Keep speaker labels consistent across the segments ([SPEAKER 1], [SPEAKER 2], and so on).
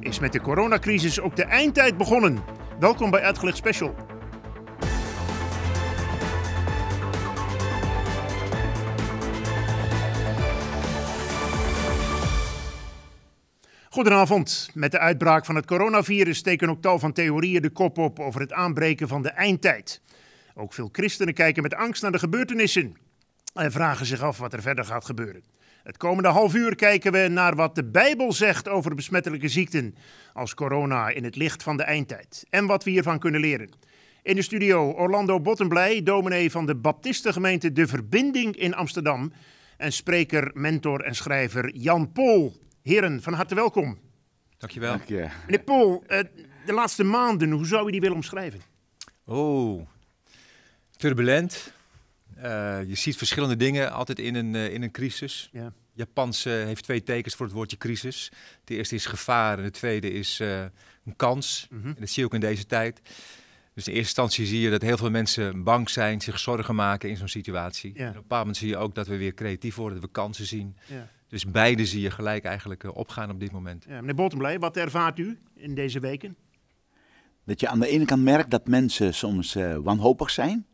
[SPEAKER 1] Is met de coronacrisis ook de eindtijd begonnen? Welkom bij Uitgelegd Special. Goedenavond. Met de uitbraak van het coronavirus steken ook tal van theorieën de kop op over het aanbreken van de eindtijd. Ook veel christenen kijken met angst naar de gebeurtenissen en vragen zich af wat er verder gaat gebeuren. Het komende half uur kijken we naar wat de Bijbel zegt over besmettelijke ziekten als corona in het licht van de eindtijd en wat we hiervan kunnen leren. In de studio Orlando Bottenblij, dominee van de Baptistengemeente De Verbinding in Amsterdam en spreker, mentor en schrijver Jan Pol. Heren, van harte welkom.
[SPEAKER 2] Dankjewel. Dank je.
[SPEAKER 1] Meneer Pol, eh, de laatste maanden, hoe zou je die willen omschrijven?
[SPEAKER 2] Oh, turbulent, eh, je ziet verschillende dingen altijd in een, eh, in een crisis. Ja. Japans eh, heeft twee tekens voor het woordje crisis. De eerste is gevaar en de tweede is een kans. Mhm. en dat zie je ook in deze tijd. Dus in eerste instantie zie je dat heel veel mensen bang zijn, zich zorgen maken in zo'n situatie. En op een bepaald moment zie je ook dat we weer creatief worden, dat we kansen zien. Ja. Dus beide zie je gelijk eigenlijk opgaan op dit moment.
[SPEAKER 1] Ja, meneer Boltenblij, wat ervaart u in deze weken?
[SPEAKER 3] Dat je aan de ene kant merkt dat mensen soms wanhopig zijn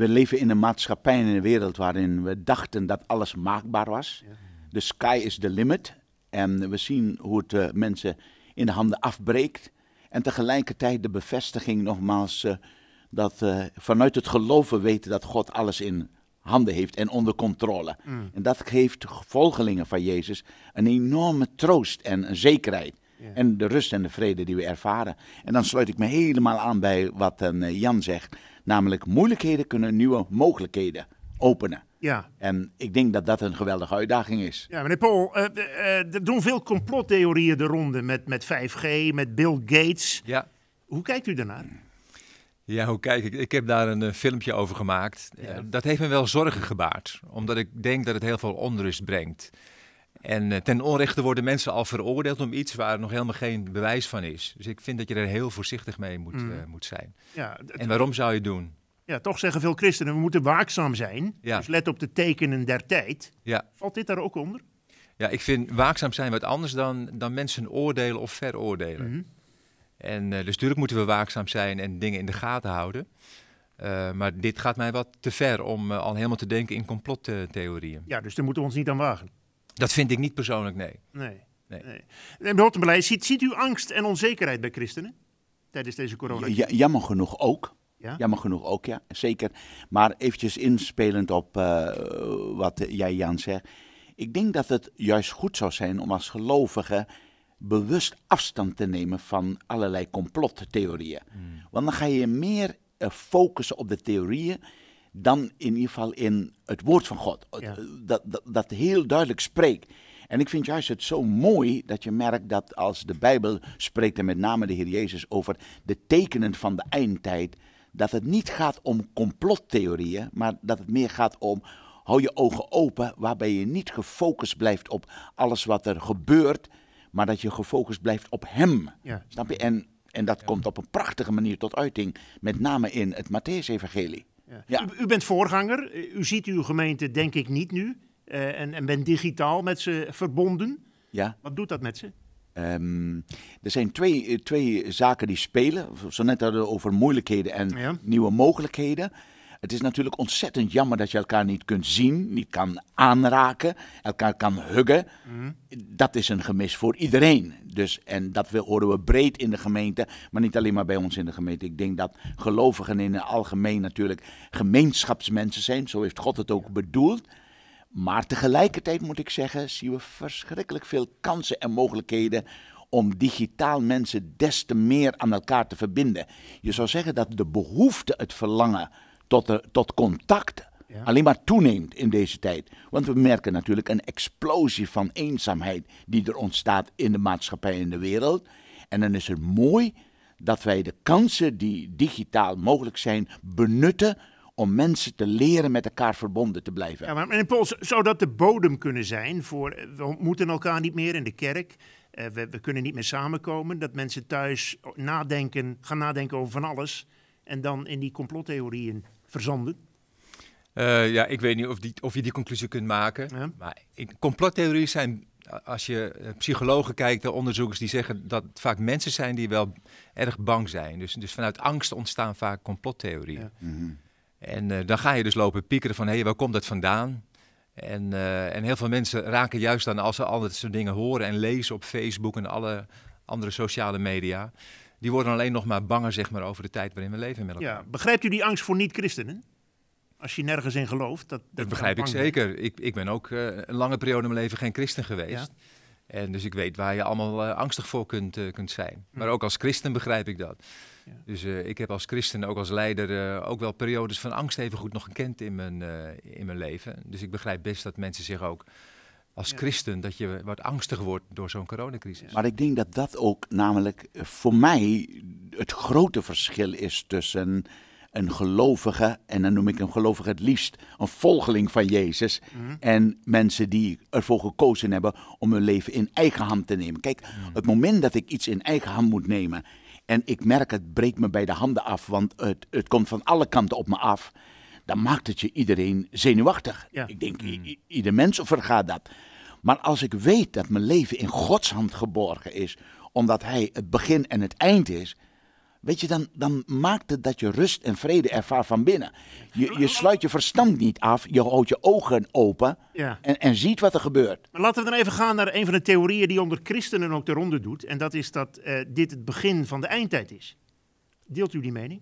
[SPEAKER 3] we leven in een maatschappij en een wereld waarin we dachten dat alles maakbaar was. De sky is the limit. En we zien hoe het eh, mensen in de handen afbreekt. En tegelijkertijd de bevestiging nogmaals eh, dat eh, vanuit het geloven weten dat God alles in handen heeft en onder controle. Mm. En dat geeft volgelingen van Jezus een enorme troost en een zekerheid. En de rust en de vrede die we ervaren. En dan sluit ik me helemaal aan bij wat Jan zegt. Namelijk, moeilijkheden kunnen nieuwe mogelijkheden openen. Ja. En ik denk dat dat een geweldige uitdaging is.
[SPEAKER 1] Ja, meneer Paul, eh, eh, er doen veel complottheorieën de ronde met, met 5G, met Bill Gates. Ja. Hoe kijkt u daarnaar?
[SPEAKER 2] Ja, hoe kijk ik? Ik heb daar een eh, filmpje over gemaakt. dat heeft me wel zorgen gebaard, omdat ik denk dat het heel veel onrust brengt. En eh, ten onrechte worden mensen al veroordeeld om iets waar nog helemaal geen bewijs van is. Dus ik vind dat je er heel voorzichtig mee moet, mm. eh, moet zijn. Ja, en waarom zou je het doen?
[SPEAKER 1] Ja, toch zeggen veel christenen, we moeten waakzaam zijn. Dus let op de tekenen der tijd. Ja. Valt dit daar ook onder?
[SPEAKER 2] Ja, ik vind waakzaam zijn wat anders dan, dan mensen oordelen of veroordelen. Mhm. En eh, dus natuurlijk moeten we waakzaam zijn en dingen in de gaten houden. maar dit gaat mij wat te ver om al helemaal te denken in complottheorieën. Ja, dus daar moeten we ons niet aan wagen. Dat vind ik niet persoonlijk, nee. Nee. nee.
[SPEAKER 1] En Rottenbeleid, ziet, ziet u angst en onzekerheid bij christenen tijdens deze corona?
[SPEAKER 3] jammer genoeg ook. Ja? Jammer genoeg ook, ja, zeker. Maar eventjes inspelend op eh, wat jij, Jan, zegt. Ik denk dat het juist goed zou zijn om als gelovige bewust afstand te nemen van allerlei complottheorieën. Hmm. Want dan ga je meer eh, focussen op de theorieën dan in ieder geval in het woord van God. Eh, dat, dat, dat, heel duidelijk spreekt. En ik vind juist het zo mooi dat je merkt dat als de Bijbel spreekt, en met name de Heer Jezus, over de tekenen van de eindtijd, dat het niet gaat om complottheorieën, maar dat het meer gaat om hou je ogen open, waarbij je niet gefocust blijft op alles wat er gebeurt, maar dat je gefocust blijft op Hem. Snap je? En, en dat komt op een prachtige manier tot uiting, met name in het Matthäus-evangelie.
[SPEAKER 1] Ja. U, bent voorganger. Eh, u ziet uw gemeente, denk ik, niet nu. Eh, en, en bent digitaal met ze verbonden. Ja. Wat doet dat met ze?
[SPEAKER 3] Ehm, er zijn twee, twee zaken die spelen. Zo net hadden we over moeilijkheden en nieuwe mogelijkheden. Het is natuurlijk ontzettend jammer dat je elkaar niet kunt zien, niet kan aanraken, elkaar kan huggen. Mhm. Dat is een gemis voor iedereen. Dus, en dat horen we breed in de gemeente, maar niet alleen maar bij ons in de gemeente. Ik denk dat gelovigen in het algemeen natuurlijk gemeenschapsmensen zijn. Zo heeft God het ook bedoeld. Maar tegelijkertijd moet ik zeggen, zien we verschrikkelijk veel kansen en mogelijkheden om digitaal mensen des te meer aan elkaar te verbinden. Je zou zeggen dat de behoefte, het verlangen tot, eh, tot contact alleen maar toeneemt in deze tijd. Want we merken natuurlijk een explosie van eenzaamheid die er ontstaat in de maatschappij en de wereld. En dan is het mooi dat wij de kansen die digitaal mogelijk zijn benutten om mensen te leren met elkaar verbonden te blijven.
[SPEAKER 1] Ja, maar meneer Pols, zou dat de bodem kunnen zijn voor eh, we ontmoeten elkaar niet meer in de kerk? Eh, we, we, kunnen niet meer samenkomen. Dat mensen thuis nadenken, gaan nadenken over van alles. En dan in
[SPEAKER 2] die complottheorieën Verzonden. Eh, ja, ik weet niet of, die, of, je die conclusie kunt maken. Maar complottheorieën zijn, als je eh, psychologen kijkt, de eh, onderzoekers die zeggen dat het vaak mensen zijn die wel erg bang zijn. Dus, dus vanuit angst ontstaan vaak complottheorieën. Mhm. En dan ga je dus lopen piekeren van, hé, hey, waar komt dat vandaan? En, en heel veel mensen raken juist aan als ze al dat soort dingen horen en lezen op Facebook en alle andere sociale media die worden alleen nog maar banger zeg maar, over de tijd waarin we leven met elkaar. Ja,
[SPEAKER 1] begrijpt u die angst voor niet-christenen? Als je nergens in gelooft. Dat, dat, begrijp ik zeker.
[SPEAKER 2] Ik, ik ben ook eh, een lange periode in mijn leven geen christen geweest. En dus ik weet waar je allemaal eh, angstig voor kunt, eh, kunt zijn. Hm. Maar ook als christen begrijp ik dat. Dus ik heb als christen, ook als leider, ook wel periodes van angst even goed nog gekend in mijn, in mijn leven. Dus ik begrijp best dat mensen zich ook als christen dat je wat angstig wordt door zo'n coronacrisis.
[SPEAKER 3] Maar ik denk dat dat ook namelijk eh, voor mij het grote verschil is tussen een gelovige, en dan noem ik hem gelovige het liefst, een volgeling van Jezus. Mhm. En mensen die ervoor gekozen hebben om hun leven in eigen hand te nemen. Kijk, mhm. het moment dat ik iets in eigen hand moet nemen. En ik merk het breekt me bij de handen af, want het, het komt van alle kanten op me af dan maakt het je iedereen zenuwachtig. Ik denk, ieder mens vergaat dat. Maar als ik weet dat mijn leven in Gods hand geborgen is, omdat Hij het begin en het eind is, weet je, dan, dan maakt het dat je rust en vrede ervaart van binnen. Je, je sluit je verstand niet af, je houdt je ogen open en, en ziet wat er gebeurt.
[SPEAKER 1] Maar laten we dan even gaan naar een van de theorieën die onder christenen ook de ronde doet. En dat is dat eh, dit het begin van de eindtijd is. Deelt u die mening?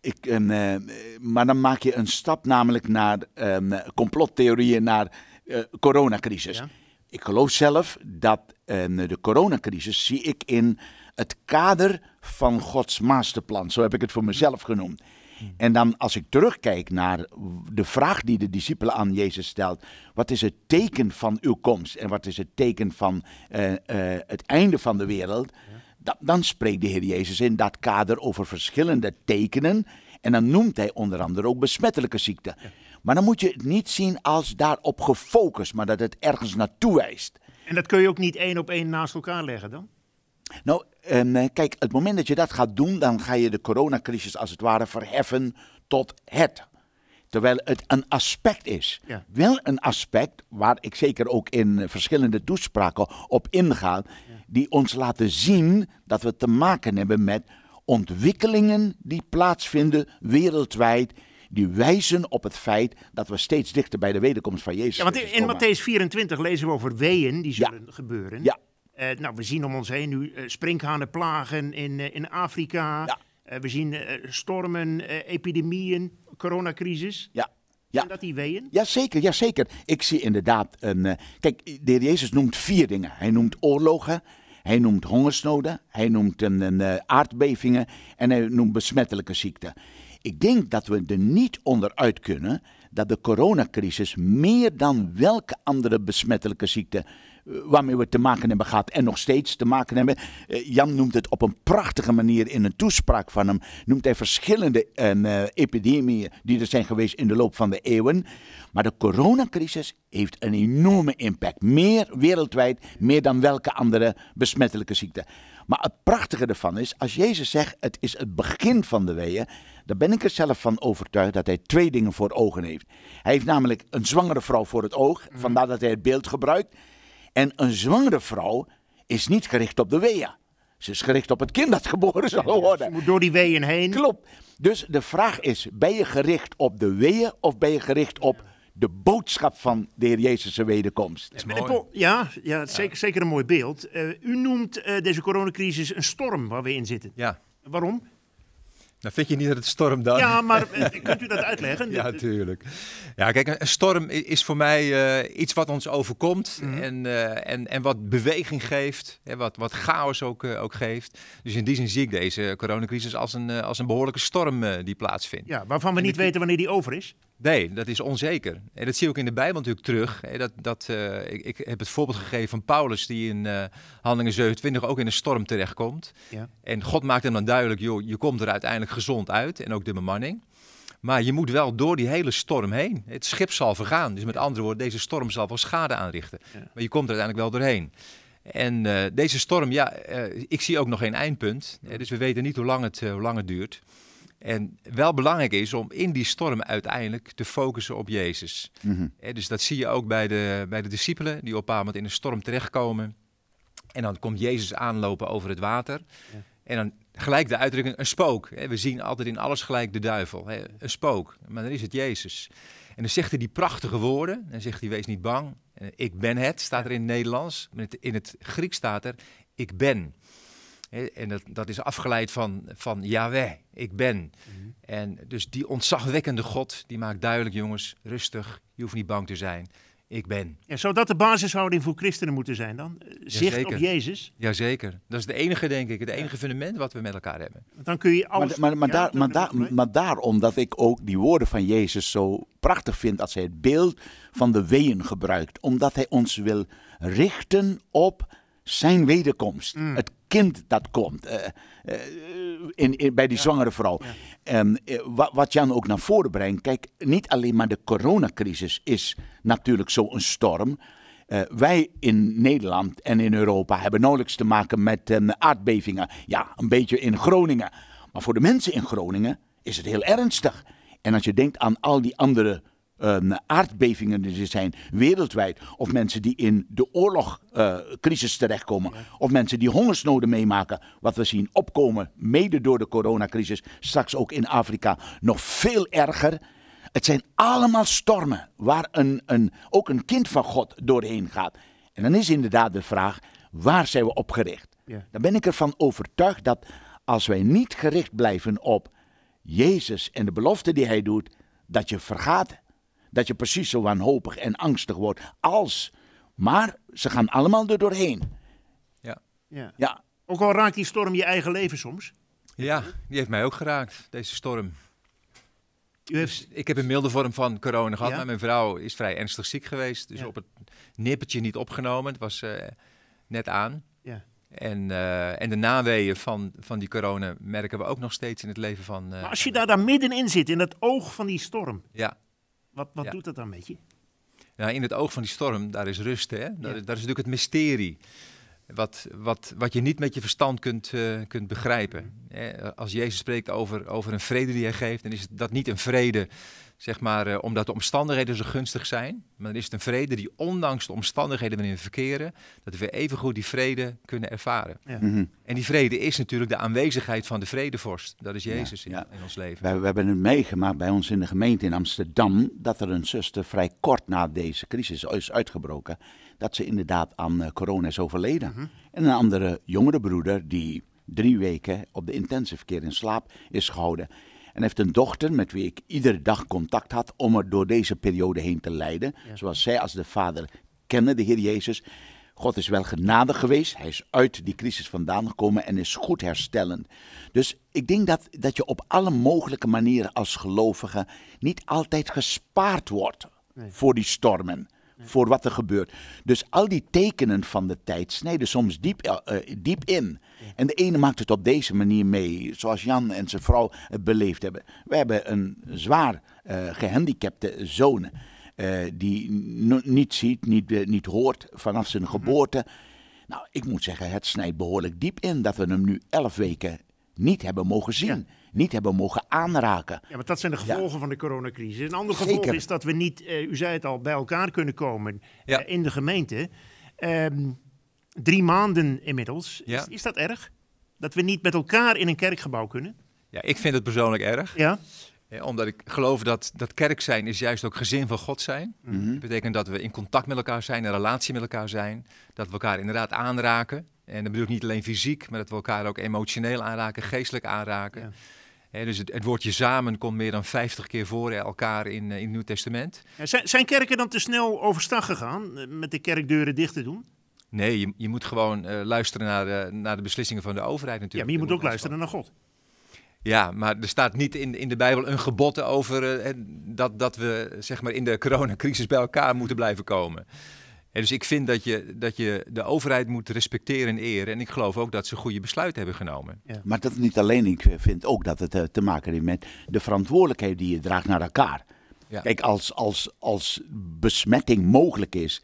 [SPEAKER 3] ik, ehm, eh, maar dan maak je een stap namelijk naar ehm, complottheorieën, naar uh, coronacrisis. Ik geloof zelf dat ehm, de coronacrisis zie ik in het kader van Gods masterplan. Zo heb ik het voor mezelf genoemd. Hmm. En dan als ik terugkijk naar de vraag die de discipelen aan Jezus stelt: wat is het teken van uw komst en wat is het teken van eh, het einde van de wereld? Dan, spreekt de Heer Jezus in dat kader over verschillende tekenen. En dan noemt hij onder andere ook besmettelijke ziekten. Maar dan moet je het niet zien als daarop gefocust, maar dat het ergens naartoe wijst.
[SPEAKER 1] En dat kun je ook niet één op één naast elkaar leggen dan?
[SPEAKER 3] Nou, ehm, eh, kijk, het moment dat je dat gaat doen, dan ga je de coronacrisis als het ware verheffen tot het. Terwijl het een aspect is. Wel een aspect waar ik zeker ook in verschillende toespraken op inga die ons laten zien dat we te maken hebben met ontwikkelingen die plaatsvinden wereldwijd die wijzen op het feit dat we steeds dichter bij de wederkomst van Jezus ja, want in, in
[SPEAKER 1] Matthäus 24 lezen we over weeën die zullen gebeuren. Ja. Eh, nou, we zien om ons heen nu uh, plagen in, eh, in Afrika. we zien stormen, epidemieën, coronacrisis.
[SPEAKER 3] Ja. Ja. En dat die Jazeker, Ik zie inderdaad een. Eh, kijk, de heer Jezus noemt vier dingen. Hij noemt oorlogen, hij noemt hongersnoden, hij noemt een, een eh, aardbevingen en hij noemt besmettelijke ziekten. Ik denk dat we er niet onderuit kunnen dat de coronacrisis meer dan welke andere besmettelijke ziekte eh, waarmee we te maken hebben gehad en nog steeds te maken hebben. Eh, Jan noemt het op een prachtige manier in een toespraak van hem. Noemt hij verschillende uh, epidemieën die er zijn geweest in de loop van de eeuwen. Maar de coronacrisis heeft een enorme impact. Meer wereldwijd, meer dan welke andere besmettelijke ziekte. Maar het prachtige ervan is, als Jezus zegt het is het begin van de weeën, dan ben ik er zelf van overtuigd dat hij twee dingen voor ogen heeft. Hij heeft namelijk een zwangere vrouw voor het oog, mhm. vandaar dat hij het beeld gebruikt. En een zwangere vrouw is niet gericht op de weeën. Ze is gericht op het kind dat geboren zal worden. Ze moet door die weeën heen. Klopt. Dus de vraag is, ben je gericht op de weeën of ben je gericht op de boodschap van de Heer Jezus' wederkomst?
[SPEAKER 1] Ja, ja, zeker, een mooi beeld. Eh, u noemt eh,
[SPEAKER 2] deze coronacrisis een storm waar we in zitten. Ja. Waarom? Dan vind je niet dat het storm dan... Ja, maar eh, kunt u dat uitleggen? ja, natuurlijk. Ja, kijk, een storm is voor mij eh, iets wat ons overkomt mhm. en, eh, en, en wat beweging geeft, hè, wat, wat chaos ook, ook geeft. Dus in die zin zie ik deze coronacrisis als een, als een behoorlijke storm die plaatsvindt. Ja, waarvan we niet weten wanneer die over is. Nee, dat is onzeker. En dat zie je ook in de Bijbel natuurlijk terug. Dat, dat, eh, ik, heb het voorbeeld gegeven van Paulus, die in uh, Handelingen 27 ook in een storm terechtkomt. Ja. En God maakt hem dan duidelijk, joh, je komt er uiteindelijk gezond uit en ook de bemanning. Maar je moet wel door die hele storm heen. Het schip zal vergaan. Dus met andere woorden, deze storm zal wel schade aanrichten. Maar je komt er uiteindelijk wel doorheen. En eh, deze storm, ja, ik zie ook nog geen eindpunt. dus we weten niet hoe lang het, hoe lang het duurt. En wel belangrijk is om in die storm uiteindelijk te focussen op Jezus. Mhm. dus dat zie je ook bij de, bij de discipelen die op een bepaald moment in een storm terechtkomen. En dan komt Jezus aanlopen over het water. En dan gelijk de uitdrukking een spook. We zien altijd in alles gelijk de duivel. Een spook. Maar dan is het Jezus. En dan zegt hij die prachtige woorden. Dan zegt hij, wees niet bang. Eh, ik ben het, staat er in het Nederlands. In het Grieks staat er, ik ben. En dat, dat is afgeleid van, van Yahweh, ik ben. Mhm. En dus die ontzagwekkende God, die maakt duidelijk, jongens, rustig, je hoeft niet bang te zijn. Ik ben.
[SPEAKER 1] En zou dat de basishouding voor christenen moeten zijn dan? Eh, zicht op Jezus?
[SPEAKER 2] Jazeker. Dat is de enige, denk ik, het enige fundament wat we met elkaar hebben. dan kun je alles...
[SPEAKER 3] Maar, maar, maar, daar, maar, maar daarom dat ik ook die woorden van Jezus zo prachtig vind dat hij het beeld van de weeën gebruikt. Omdat hij ons wil richten op zijn wederkomst. Mm. Het kind dat komt. Eh, eh, in, bij die zwangere vrouw. Ehm, eh, wat, Jan ook naar voren brengt. Kijk, niet alleen maar de coronacrisis is natuurlijk zo'n storm. wij in Nederland en in Europa hebben nauwelijks te maken met ehm, aardbevingen. Ja, een beetje in Groningen. Maar voor de mensen in Groningen is het heel ernstig. En als je denkt aan al die andere um, aardbevingen er zijn wereldwijd. Of mensen die in de oorlogcrisis eh, terechtkomen. Of mensen die hongersnoden meemaken. Wat we zien opkomen, mede door de coronacrisis. Straks ook in Afrika nog veel erger. Het zijn allemaal stormen waar een, een, ook een kind van God doorheen gaat. En dan is inderdaad de vraag, waar zijn we op gericht? Ja. Dan ben ik ervan overtuigd dat als wij niet gericht blijven op Jezus en de belofte die hij doet, dat je vergaat dat je precies zo wanhopig en angstig wordt als. Maar ze gaan allemaal er doorheen.
[SPEAKER 2] Ja. ja.
[SPEAKER 1] ja. Ook al raakt die storm je eigen leven soms.
[SPEAKER 2] Ja, die heeft mij ook geraakt, deze storm. U heeft... Dus ik heb een milde vorm van corona gehad, maar mijn vrouw is vrij ernstig ziek geweest. Dus op het nippertje niet opgenomen. Het was eh, net aan. Ja. En, eh, en de naweeën van, van die corona merken we ook nog steeds in het leven van. Eh, maar als je daar
[SPEAKER 1] dan middenin zit, in het oog van die storm. Ja. Wat, wat doet dat dan met je?
[SPEAKER 2] in het oog van die storm, daar is rust. Hè? daar is natuurlijk het mysterie. Wat, wat, wat je niet met je verstand kunt, eh, kunt begrijpen. als Jezus spreekt over, over een vrede die hij geeft, dan is dat niet een vrede zeg maar, eh, omdat de omstandigheden zo gunstig zijn. Maar dan is het een vrede die ondanks de omstandigheden waarin we verkeren, dat we even goed die vrede kunnen ervaren. Ja. Mhm. En die vrede is natuurlijk de aanwezigheid van de vredevorst. Dat is Jezus In, in, ons leven.
[SPEAKER 3] We, we, hebben het meegemaakt bij ons in de gemeente in Amsterdam, dat er een zuster vrij kort na deze crisis is uitgebroken dat ze inderdaad aan eh, corona is overleden. Mhm. En een andere jongere broeder die drie weken op de intensive care in slaap is gehouden. En heeft een dochter met wie ik iedere dag contact had om er door deze periode heen te leiden. Zoals zij als de vader kennen, de Heer Jezus. God is wel genadig geweest. Hij is uit die crisis vandaan gekomen en is goed herstellend. Dus ik denk dat, dat je op alle mogelijke manieren als gelovige niet altijd gespaard wordt voor die stormen voor wat er gebeurt. Dus al die tekenen van de tijd snijden soms diep, eh, eh, diep in. En de ene maakt het op deze manier mee, zoals Jan en zijn vrouw het beleefd hebben. We hebben een zwaar eh, gehandicapte zoon die niet ziet, niet, niet hoort vanaf zijn mhm. geboorte. Nou, ik moet zeggen, het snijdt behoorlijk diep in dat we hem nu elf weken niet hebben mogen zien niet hebben mogen aanraken.
[SPEAKER 1] Ja, maar dat zijn de gevolgen van de coronacrisis. Een ander gevolg is dat we niet, eh, u zei het al, bij elkaar kunnen komen eh, in de gemeente. Ehm, drie maanden inmiddels. Is, is, dat erg? Dat we niet met elkaar in een kerkgebouw kunnen?
[SPEAKER 2] Ja, ik vind het persoonlijk erg. Ja. Eh, omdat ik geloof dat, dat kerk zijn is juist ook gezin van God zijn. Mhm. Dat betekent dat we in contact met elkaar zijn, een relatie met elkaar zijn. Dat we elkaar inderdaad aanraken. En dat bedoel ik niet alleen fysiek, maar dat we elkaar ook emotioneel aanraken, geestelijk aanraken. Ja dus het, woordje samen komt meer dan 50 keer voor elkaar in, eh, in het Nieuw Testament.
[SPEAKER 1] Zijn, zijn kerken dan te snel overstag gegaan eh, met de kerkdeuren dicht te doen?
[SPEAKER 2] Nee, je, je moet gewoon eh, luisteren naar de, naar de beslissingen van de overheid natuurlijk. Ja, maar je moet ook luisteren naar God. Ja, maar er staat niet in, in de Bijbel een gebod over dat, dat we zeg maar, in de coronacrisis bij elkaar moeten blijven komen dus ik vind dat je, dat je de overheid moet respecteren en eren. En ik geloof ook dat ze goede besluiten hebben genomen. Maar
[SPEAKER 3] dat niet alleen. Ik vind ook dat het eh, te maken heeft met de verantwoordelijkheid die je draagt naar elkaar. Kijk, als, als, als besmetting mogelijk is,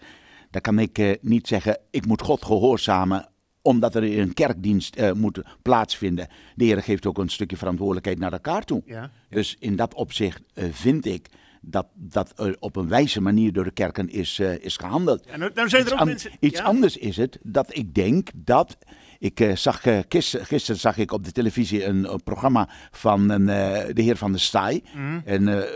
[SPEAKER 3] dan kan ik eh, niet zeggen: ik moet God gehoorzamen omdat er een kerkdienst uh, moet plaatsvinden. De Heer geeft ook een stukje verantwoordelijkheid naar elkaar toe. Dus in dat opzicht vind ik dat, dat op een wijze manier door de kerken is, eh, is gehandeld. Ja, nou, nou, zijn er iets ook mensen, iets anders is het dat ik denk dat. Ik eh, zag, eh, gisteren, zag ik op de televisie een, programma van een, de heer Van der Staaij. Mm-hmm. En,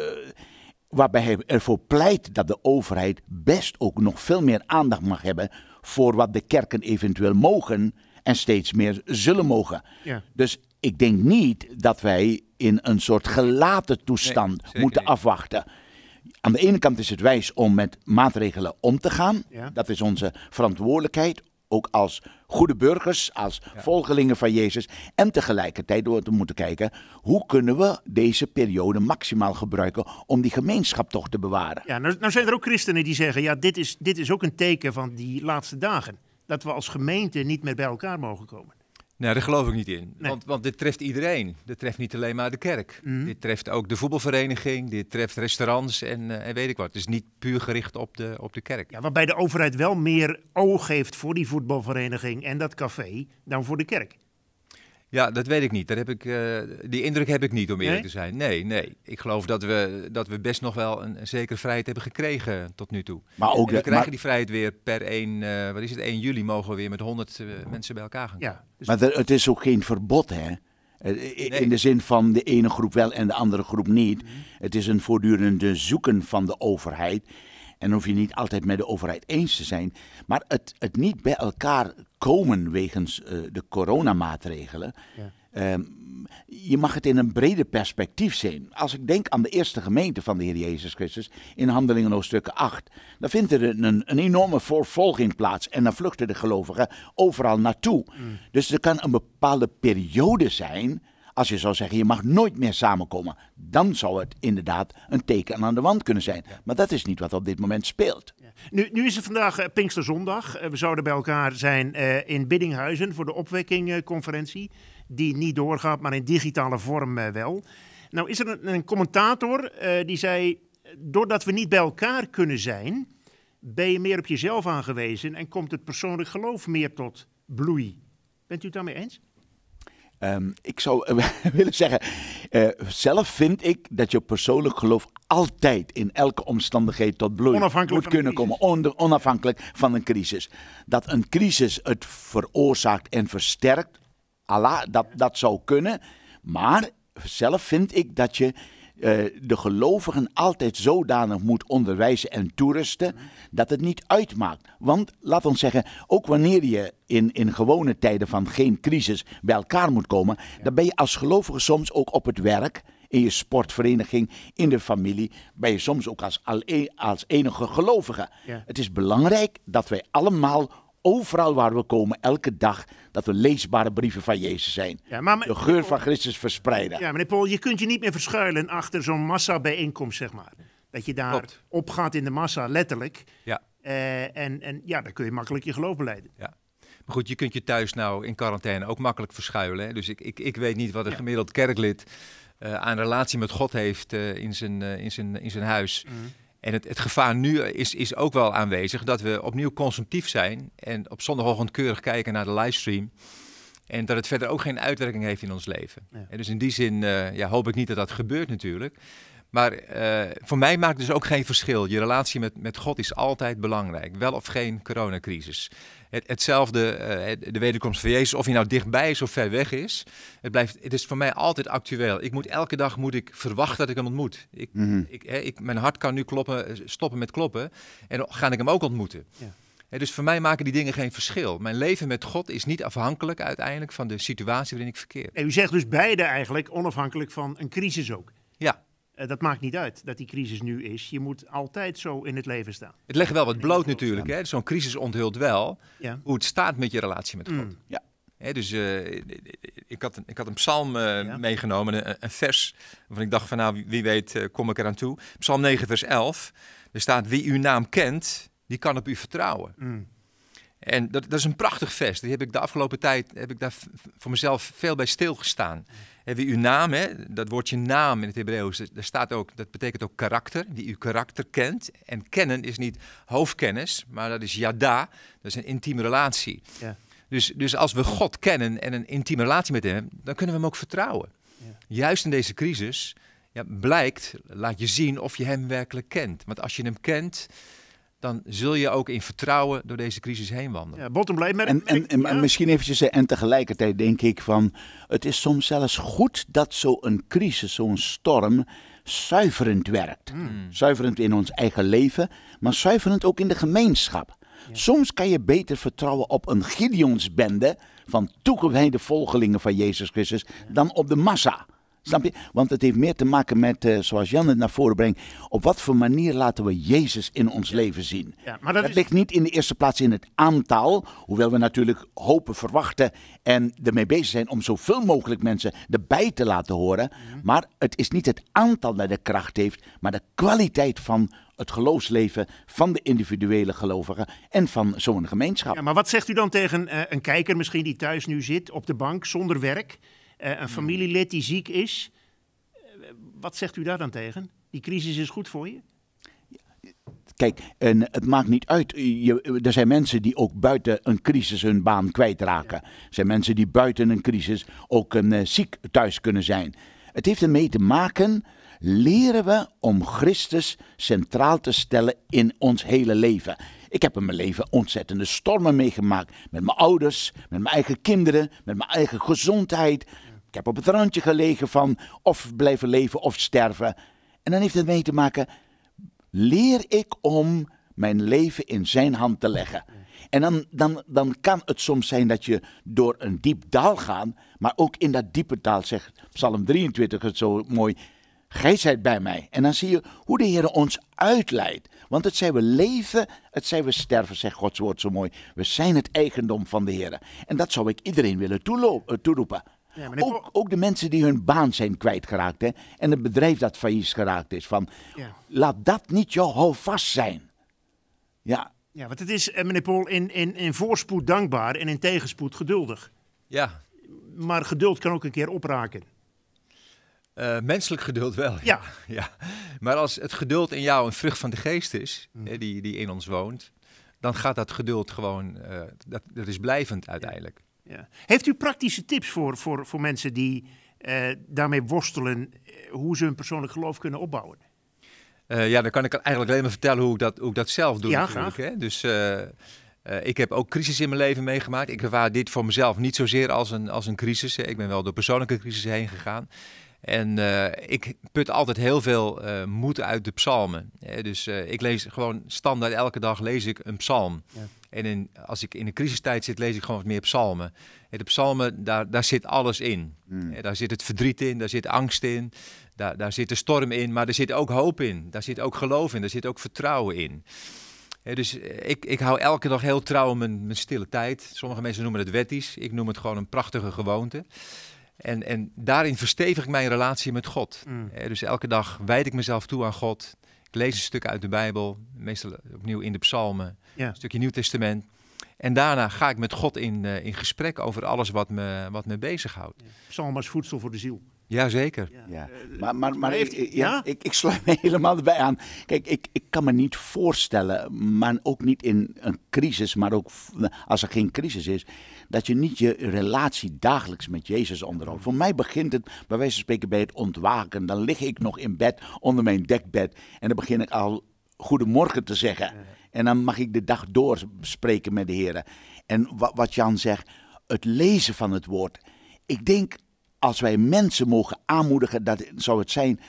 [SPEAKER 3] waarbij hij ervoor pleit dat de overheid best ook nog veel meer aandacht mag hebben voor wat de kerken eventueel mogen en steeds meer zullen mogen. Ja. Dus ik denk niet dat wij in een soort gelaten toestand moeten afwachten. Aan de ene kant is het wijs om met maatregelen om te gaan. Dat is onze verantwoordelijkheid, ook als goede burgers, als volgelingen van Jezus. En tegelijkertijd door te moeten kijken, hoe kunnen we deze periode maximaal gebruiken om die gemeenschap toch te bewaren.
[SPEAKER 1] Ja, nou, nou zijn er ook christenen die zeggen, ja, dit is, dit is ook een teken van die laatste dagen. Dat we als gemeente niet meer bij elkaar mogen komen.
[SPEAKER 2] Nou, daar geloof ik niet in. Want, want, dit treft iedereen. Dit treft niet alleen maar de kerk. Mhm. Dit treft ook de voetbalvereniging. Dit treft restaurants en, eh, en weet ik wat. Het is dus niet puur gericht op de, op de kerk.
[SPEAKER 1] Ja, waarbij de overheid wel meer oog heeft voor die voetbalvereniging en dat café dan voor de kerk.
[SPEAKER 2] Ja, dat weet ik niet. Daar heb ik, eh, die indruk heb ik niet, om eerlijk te zijn. Nee, nee. Ik geloof dat we, dat we best nog wel een, zekere vrijheid hebben gekregen tot nu toe. Maar ook we krijgen die vrijheid weer per 1, eh, wat is het, 1 juli mogen we weer met 100 eh, mensen bij elkaar gaan. Ja, dus Maar
[SPEAKER 3] het is ook geen verbod, hè? In de zin van de ene groep wel en de andere groep niet. Mhm. Het is een voortdurende zoeken van de overheid en hoef je niet altijd met de overheid eens te zijn. Maar het, het niet bij elkaar komen wegens eh, de coronamaatregelen. Ja. Ehm, je mag het in een breder perspectief zien. Als ik denk aan de eerste gemeente van de Heer Jezus Christus in Handelingen hoofdstuk 8, dan vindt er een, een enorme vervolging plaats en dan vluchten de gelovigen overal naartoe. Mm. Dus er kan een bepaalde periode zijn als je zou zeggen, je mag nooit meer samenkomen, dan zou het inderdaad een teken aan de wand kunnen zijn. Maar dat is niet wat op dit moment speelt.
[SPEAKER 1] Nu, nu, is het vandaag uh, Pinksterzondag. Eh, we zouden bij elkaar zijn eh, in Biddinghuizen voor de opwekkingconferentie. die niet doorgaat, maar in digitale vorm wel. Nou is er een, een commentator die zei, doordat we niet bij elkaar kunnen zijn... Ben je meer op jezelf aangewezen en komt het persoonlijk geloof meer tot bloei? Bent u het daarmee eens?
[SPEAKER 3] Ehm, ik zou eh, willen zeggen, eh, zelf vind ik dat je persoonlijk geloof altijd in elke omstandigheid tot bloei moet kunnen komen, onder, onafhankelijk van een crisis. Dat een crisis het veroorzaakt en versterkt, Allah, dat, dat zou kunnen. Maar zelf vind ik dat je eh, de gelovigen altijd zodanig moet onderwijzen en toerusten dat het niet uitmaakt. Want laat ons zeggen, ook wanneer je in, in gewone tijden van geen crisis bij elkaar moet komen, dan ben je als gelovige soms ook op het werk, in je sportvereniging, in de familie, ben je soms ook als, e-, als enige gelovige. Het is belangrijk dat wij allemaal overal waar we komen, elke dag, dat we leesbare brieven van Jezus zijn. de geur van Christus verspreiden.
[SPEAKER 1] Ja, meneer Paul, je kunt je niet meer verschuilen achter zo'n massabijeenkomst, zeg maar. Dat je daar Klopt. opgaat in de massa, letterlijk. Ja. Eh, en, en ja, dan kun je makkelijk je geloof beleiden.
[SPEAKER 2] Ja. Maar goed, je kunt je thuis nou in quarantaine ook makkelijk verschuilen. Hè? Dus ik, ik, ik weet niet wat een gemiddeld kerklid eh, aan relatie met God heeft eh, in, zijn, in, zijn, in zijn huis. Mhm. En het, het, gevaar nu is, is ook wel aanwezig dat we opnieuw consumptief zijn en op zondagochtend keurig kijken naar de livestream. En dat het verder ook geen uitwerking heeft in ons leven. dus in die zin eh, ja, hoop ik niet dat dat gebeurt natuurlijk. Maar eh, voor mij maakt dus ook geen verschil. Je relatie met, met God is altijd belangrijk, wel of geen coronacrisis het, hetzelfde, eh, de wederkomst van Jezus, of hij nou dichtbij is of ver weg is. Het, blijft, het is voor mij altijd actueel. Ik moet elke dag moet ik verwachten dat ik hem ontmoet. Ik, mhm. ik, ik, mijn hart kan nu kloppen, eh, stoppen met kloppen en dan ga ik hem ook ontmoeten. Ja. He, dus voor mij maken die dingen geen verschil. Mijn leven met God is niet afhankelijk uiteindelijk van de situatie waarin ik verkeer. En u zegt dus beide eigenlijk onafhankelijk van een crisis ook.
[SPEAKER 1] Ja. Eh, dat maakt niet uit dat die crisis nu is. Je moet altijd zo in het leven staan.
[SPEAKER 2] Het legt wel wat bloot natuurlijk. Hè? Zo'n crisis onthult wel hoe het staat met je relatie met God. Mm. Ja. dus eh, ik, had een, ik had een psalm eh, meegenomen, een, vers, waarvan ik dacht van nou, wie weet kom ik eraan toe. Psalm 9 vers 11, er staat wie uw naam kent, die kan op u vertrouwen. Mm. En dat, dat, is een prachtig vers. Die heb ik de afgelopen tijd heb ik daar voor mezelf veel bij stilgestaan. Wie uw naam, hè, dat woordje naam in het Hebreeuws, er staat ook, dat betekent ook karakter, wie uw karakter kent. En kennen is niet hoofdkennis, maar dat is yada, dat is een intieme relatie. Ja. Dus, dus als we God kennen en een intieme relatie met hem, dan kunnen we hem ook vertrouwen. Ja. Juist in deze crisis ja, blijkt, laat je zien of je hem werkelijk kent. Want als je hem kent, dan zul je ook in vertrouwen door deze crisis heen wandelen. Ja, bottom line.
[SPEAKER 3] En, en, en misschien eventjes, eh, en tegelijkertijd denk ik van... het is soms zelfs goed dat zo'n crisis, zo'n storm... zuiverend werkt. Hmm. Hmm. Zuiverend in ons eigen leven, maar zuiverend ook in de gemeenschap. Soms kan je beter vertrouwen op een Gideonsbende van toegewijde volgelingen van Jezus Christus dan op de massa. Snap je? Want het heeft meer te maken met, eh, zoals Jan het naar voren brengt, op wat voor manier laten we Jezus in ons leven zien. Het dat, ligt niet in de eerste plaats in het aantal, hoewel we natuurlijk hopen, verwachten en ermee bezig zijn om zoveel mogelijk mensen erbij te laten horen. Mhm. Maar het is niet het aantal dat de kracht heeft, maar de kwaliteit van het geloofsleven van de individuele gelovigen en van zo'n gemeenschap.
[SPEAKER 1] Ja, maar wat zegt u dan tegen eh, een kijker misschien die thuis nu zit op de bank zonder werk? Eh, een mm. familielid die ziek is, eh, wat zegt u daar dan tegen? Die crisis is goed voor je?
[SPEAKER 3] Kijk, en het maakt niet uit. er zijn mensen die ook buiten een crisis hun baan kwijtraken. Er zijn mensen die buiten een crisis ook een, eh, ziek thuis kunnen zijn. Het heeft ermee te maken, leren we om Christus centraal te stellen in ons hele leven. Ik heb in mijn leven ontzettende stormen meegemaakt. Met mijn ouders, met mijn eigen kinderen, met mijn eigen gezondheid. Ik heb op het randje gelegen van of blijven leven of sterven. En dan heeft het mee te maken, leer ik om mijn leven in zijn hand te leggen. En dan, dan, dan kan het soms zijn dat je door een diep dal gaat, maar ook in dat diepe dal zegt Psalm 23 het zo mooi, Gij zijt bij mij. En dan zie je hoe de Heer ons uitleidt. Want het zijn we leven, het zijn we sterven, zegt Gods woord zo mooi. We zijn het eigendom van de Heer. En dat zou ik iedereen willen eh, toeroepen ook, ook, de mensen die hun baan zijn kwijtgeraakt hè, en het bedrijf dat failliet geraakt is. Van, ja. Laat dat niet jouw houvast zijn. Ja.
[SPEAKER 1] ja, want het is, eh, meneer Pol, in, in, in voorspoed dankbaar en in tegenspoed geduldig. Ja. Maar geduld kan ook een keer opraken.
[SPEAKER 2] Eh, menselijk geduld wel. Ja. ja. Maar als het geduld in jou een vrucht van de geest is, mm. die, die in ons woont, dan gaat dat geduld gewoon, eh, dat, dat is blijvend uiteindelijk ja. Heeft u
[SPEAKER 1] praktische tips voor, voor, voor mensen die eh, daarmee worstelen eh, hoe ze hun persoonlijk geloof kunnen opbouwen?
[SPEAKER 2] Eh, ja, dan kan ik eigenlijk alleen maar vertellen hoe ik dat, hoe ik dat zelf doe. Ja, graag. Hè? Dus ik heb ook crisis in mijn leven meegemaakt. Ik ervaar dit voor mezelf niet zozeer als een, als een crisis. Hè? Ik ben wel door persoonlijke crisis heen gegaan. En eh, ik put altijd heel veel uh, moed uit de psalmen. Eh, dus ik lees gewoon standaard elke dag lees ik een psalm. Ja. En als ik in een crisistijd zit, lees ik gewoon wat meer psalmen. En de psalmen, daar, daar zit alles in. Hmm. daar zit het verdriet in, daar zit angst in, daar, daar zit de storm in, maar er zit ook hoop in. Daar zit ook geloof in, daar zit ook vertrouwen in. dus ik, ik hou elke dag heel trouw mijn, mijn stille tijd. Sommige mensen noemen het wetties, ik noem het gewoon een prachtige gewoonte. En, en daarin verstevig ik mijn relatie met God. Mm. Eh, dus elke dag wijd ik mezelf toe aan God. Ik lees een stuk uit de Bijbel, meestal opnieuw in de psalmen, een stukje Nieuw Testament. En daarna ga ik met God in, eh, in gesprek over alles wat me, wat me bezighoudt. Psalmen als voedsel voor de ziel. Jazeker. Ja. ja. Eh, maar, maar, maar heeft, ik, ja,
[SPEAKER 3] Ik, ik sluit me helemaal erbij aan. Kijk, ik, ik kan me niet voorstellen, maar ook niet in een crisis, maar ook als er geen crisis is, dat je niet je relatie dagelijks met Jezus onderhoudt. Voor mij begint het, bij wijze van spreken, bij het ontwaken. Dan lig ik nog in bed, onder mijn dekbed, en dan begin ik al goedemorgen te zeggen. En dan mag ik de dag door spreken met de heren. En wat, wat Jan zegt, het lezen van het woord. Ik denk als wij mensen mogen aanmoedigen, dat zou het zijn: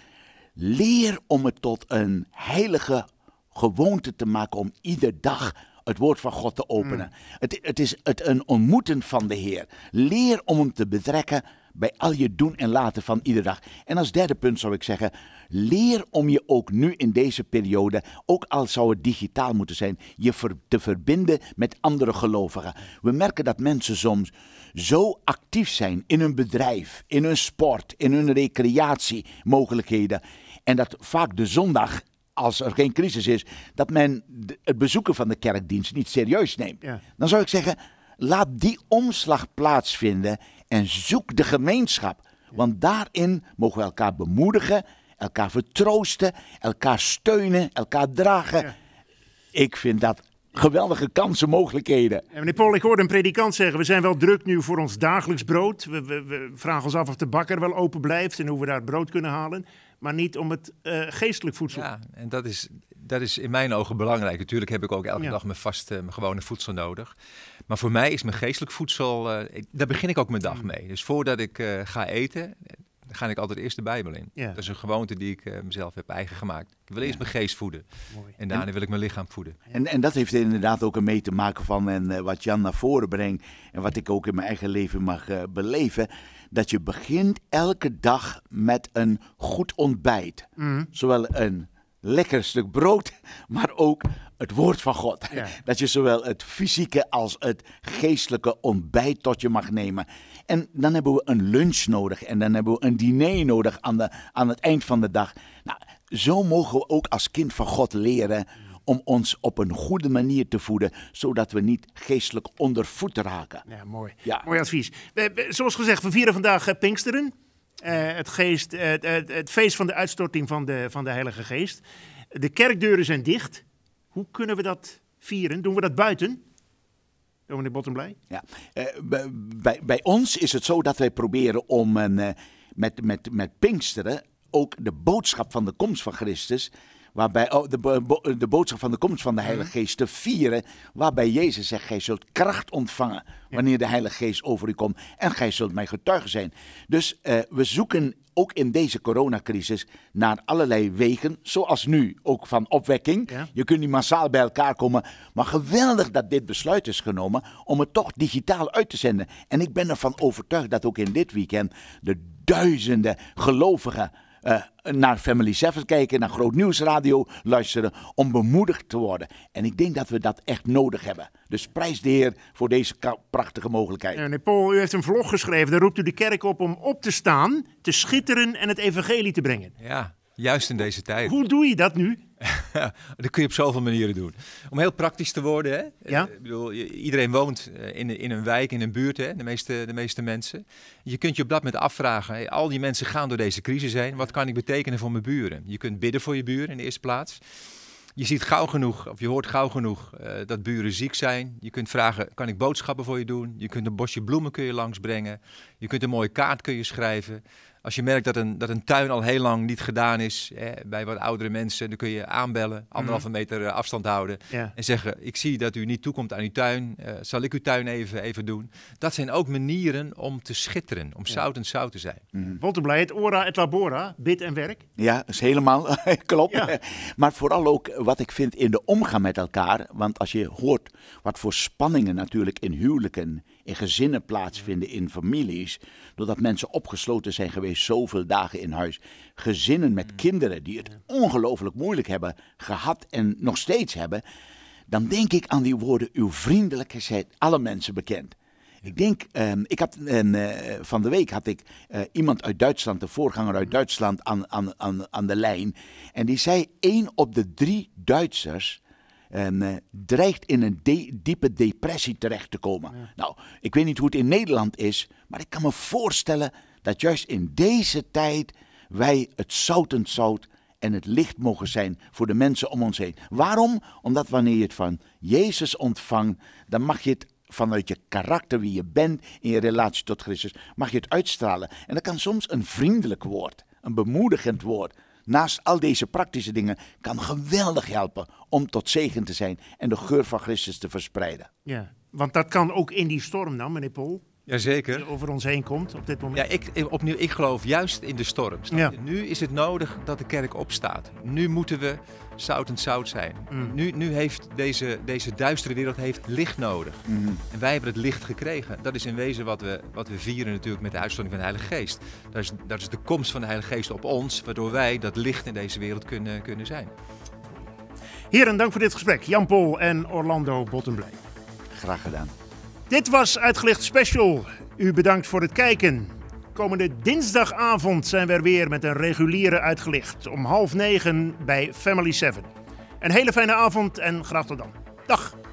[SPEAKER 3] leer om het tot een heilige gewoonte te maken om iedere dag het woord van God te openen. Hmm. Het, het, is het een ontmoeten van de Heer. Leer om hem te betrekken bij al je doen en laten van iedere dag. En als derde punt zou ik zeggen, leer om je ook nu in deze periode, ook al zou het digitaal moeten zijn, je te verbinden met andere gelovigen. We merken dat mensen soms zo actief zijn in hun bedrijf, in hun sport, in hun recreatiemogelijkheden. En dat vaak de zondag als er geen crisis is, dat men het bezoeken van de kerkdienst niet serieus neemt. Dan zou ik zeggen, Laat die omslag plaatsvinden en zoek de gemeenschap. Want daarin mogen we elkaar bemoedigen, elkaar vertroosten, elkaar steunen, elkaar dragen. Ik vind dat geweldige kansen, mogelijkheden. meneer
[SPEAKER 1] Paul, ik hoorde een predikant zeggen: we zijn wel druk nu voor ons dagelijks brood. We, we, we, vragen ons af of de bakker wel open blijft en hoe we daar brood kunnen halen. Maar niet om het eh, geestelijk voedsel. Ja,
[SPEAKER 2] en dat is, dat is in mijn ogen belangrijk. Natuurlijk heb ik ook elke dag mijn vaste, mijn gewone voedsel nodig. Maar voor mij is mijn geestelijk voedsel, eh, daar begin ik ook mijn dag hmm. mee. Dus voordat ik eh, ga eten, eh, ga ik altijd eerst de Bijbel in. Dat is een gewoonte die ik mezelf heb eigen gemaakt. Ik wil eerst mijn geest voeden. Mooi. En daarna wil ik mijn lichaam voeden. En, en dat
[SPEAKER 3] heeft inderdaad ook mee te maken van en, wat Jan naar voren brengt. En wat ik ook in mijn eigen leven mag beleven. Dat je begint elke dag met een goed ontbijt. Hmm. Zowel een lekker stuk brood, maar ook het woord van God. Dat je zowel het fysieke als het geestelijke ontbijt tot je mag nemen. En dan hebben we een lunch nodig en dan hebben we een diner nodig aan, de, aan het eind van de dag. Nou, zo mogen we ook als kind van God leren om ons op een goede manier te voeden, zodat we niet geestelijk onder voet raken.
[SPEAKER 1] Ja, mooi. Mooi advies. Zoals gezegd, we vieren vandaag eh, Pinksteren. Eh, het, geest, eh, het, het, feest van de uitstorting van de, van de Heilige Geest. De kerkdeuren zijn dicht. Hoe kunnen we dat vieren? Doen we dat buiten? Oh, meneer Bottenblij?
[SPEAKER 3] Ja, uh, bij, bij ons is het zo dat wij proberen om een, eh, met, met, met Pinksteren ook de boodschap van de komst van Christus waarbij oh, de, de boodschap van de komst van de mhm. Heilige Geest te vieren, waarbij Jezus zegt, gij zult kracht ontvangen wanneer de Heilige Geest over u komt en gij zult mijn getuige zijn. Dus eh, we zoeken ook in deze coronacrisis naar allerlei wegen, zoals nu ook van opwekking. Je kunt niet massaal bij elkaar komen, maar geweldig dat dit besluit is genomen om het toch digitaal uit te zenden. En ik ben ervan overtuigd dat ook in dit weekend de duizenden gelovigen eh, naar Family Seven kijken, naar Groot Nieuwsradio luisteren, om bemoedigd te worden. En ik denk dat we dat echt nodig hebben. Dus prijs de Heer voor deze prachtige mogelijkheid.
[SPEAKER 1] Meneer Paul, u heeft een vlog
[SPEAKER 2] geschreven, daar roept u de kerk op om op te staan,
[SPEAKER 1] te schitteren en het evangelie te brengen.
[SPEAKER 2] Ja, juist in deze tijd. Hoe doe je dat nu? dat kun je op zoveel manieren doen. Om heel praktisch te worden. Hè? Eh, ik bedoel, iedereen woont eh, in, in een wijk, in een buurt, hè? De, meeste, de meeste mensen. Je kunt je op dat moment afvragen. Al die mensen gaan door deze crisis heen. Wat kan ik betekenen voor mijn buren? Je kunt bidden voor je buren in de eerste plaats. Je ziet gauw genoeg, of je hoort gauw genoeg, eh, dat buren ziek zijn. Je kunt vragen, kan ik boodschappen voor je doen? Je kunt een bosje bloemen kun je langsbrengen. Je kunt een mooie kaart kun je schrijven. Als je merkt dat een, dat een tuin al heel lang niet gedaan is hè, bij wat oudere mensen, dan kun je aanbellen, anderhalve mhm. meter eh, afstand houden en zeggen: Ik zie dat u niet toekomt aan uw tuin, eh, zal ik uw tuin even, even doen? Dat zijn ook manieren om te schitteren, om zout en zout te zijn. Mm. het ora et labora, bid en werk.
[SPEAKER 3] Ja, dat is helemaal klopt. Maar vooral ook wat ik vind in de omgang met elkaar, want als je hoort wat voor spanningen natuurlijk in huwelijken in gezinnen plaatsvinden, in families. Doordat mensen opgesloten zijn geweest zoveel dagen in huis. Gezinnen met mm. kinderen die het ongelooflijk moeilijk hebben gehad en nog steeds hebben. Dan denk ik aan die woorden, uw vriendelijkheid zijn alle mensen bekend. Ik denk, ehm, ik had, uh, van de week had ik eh, iemand uit Duitsland, de voorganger uit mm. Duitsland, aan, aan, aan, aan de lijn. En die zei, één op de drie Duitsers um, dreigt in een diepe depressie terecht te komen. Nou, ik weet niet hoe het in Nederland is, maar ik kan me voorstellen dat juist in deze tijd wij het zoutend zout en het licht mogen zijn voor de mensen om ons heen. Waarom? Omdat wanneer je het van Jezus ontvangt, dan mag je het vanuit je karakter, wie je bent, in je relatie tot Christus, mag je het uitstralen. En dat kan soms een vriendelijk woord, een bemoedigend woord, naast al deze praktische dingen, kan geweldig helpen om tot zegen te zijn en de geur van Christus te
[SPEAKER 2] verspreiden.
[SPEAKER 1] Ja, want dat kan ook in die storm dan, meneer Pol. Jazeker. Die over ons heen komt op dit
[SPEAKER 2] moment. Ja, ik, opnieuw, ik geloof juist in de storm. Nu is het nodig dat de kerk opstaat. Nu moeten we en zout zijn. Mm. Nu, nu heeft deze, deze duistere wereld heeft licht nodig. Mm-hmm. En wij hebben het licht gekregen. Dat is in wezen wat we, wat we vieren natuurlijk met de uitstorting van de Heilige Geest. Dat is, dat is de komst van de Heilige Geest op ons, waardoor wij dat licht in deze wereld kunnen, kunnen zijn.
[SPEAKER 1] Heren, dank voor dit gesprek. Jan Pol en Orlando Bottenblij. Graag gedaan. Dit was Uitgelicht Special. U bedankt voor het kijken. Komende dinsdagavond zijn we er weer met een reguliere uitgelicht. Om half negen bij Family 7. Een hele fijne avond en graag tot dan. Dag!